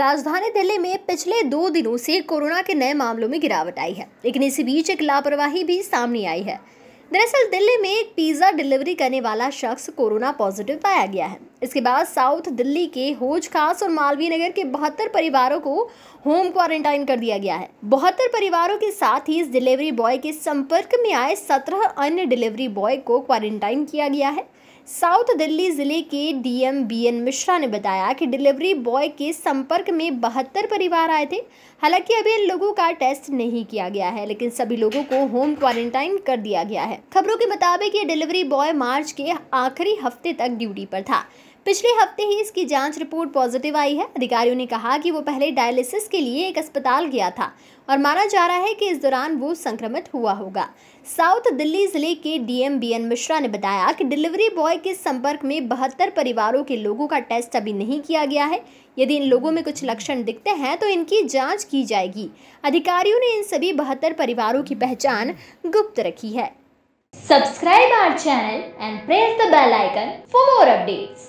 राजधानी दिल्ली में पिछले दो दिनों से कोरोना के नए मामलों में गिरावट आई है लेकिन इसी बीच एक लापरवाही भी सामने आई है दरअसल दिल्ली में एक पिज़्ज़ा डिलीवरी करने वाला शख्स कोरोना पॉजिटिव पाया गया है इसके बाद साउथ दिल्ली के होज खास और मालवीय नगर के बहत्तर परिवारों को होम क्वारंटाइन कर दिया गया है बहत्तर परिवारों के साथ ही इस डिलीवरी बॉय के संपर्क में आए सत्रह अन्य डिलीवरी बॉय को क्वारंटाइन किया गया है साउथ दिल्ली जिले के डीएम बीएन मिश्रा ने बताया कि डिलीवरी बॉय के संपर्क में बहत्तर परिवार आए थे हालांकि अभी इन लोगों का टेस्ट नहीं किया गया है लेकिन सभी लोगों को होम क्वारंटाइन कर दिया गया है खबरों के मुताबिक ये डिलीवरी बॉय मार्च के आखिरी हफ्ते तक ड्यूटी पर था पिछले हफ्ते ही इसकी जांच रिपोर्ट पॉजिटिव आई है अधिकारियों ने कहा कि वो पहले डायलिसिस के लिए एक अस्पताल गया था और माना जा रहा है कि इस दौरान वो संक्रमित हुआ होगा साउथ दिल्ली जिले के डीएम बीएन मिश्रा ने बताया कि डिलीवरी बॉय के संपर्क में बहत्तर परिवारों के लोगों का टेस्ट अभी नहीं किया गया है यदि इन लोगों में कुछ लक्षण दिखते हैं तो इनकी जाँच की जाएगी अधिकारियों ने इन सभी बहत्तर परिवारों की पहचान गुप्त रखी है subscribe our channel and press the bell icon for more updates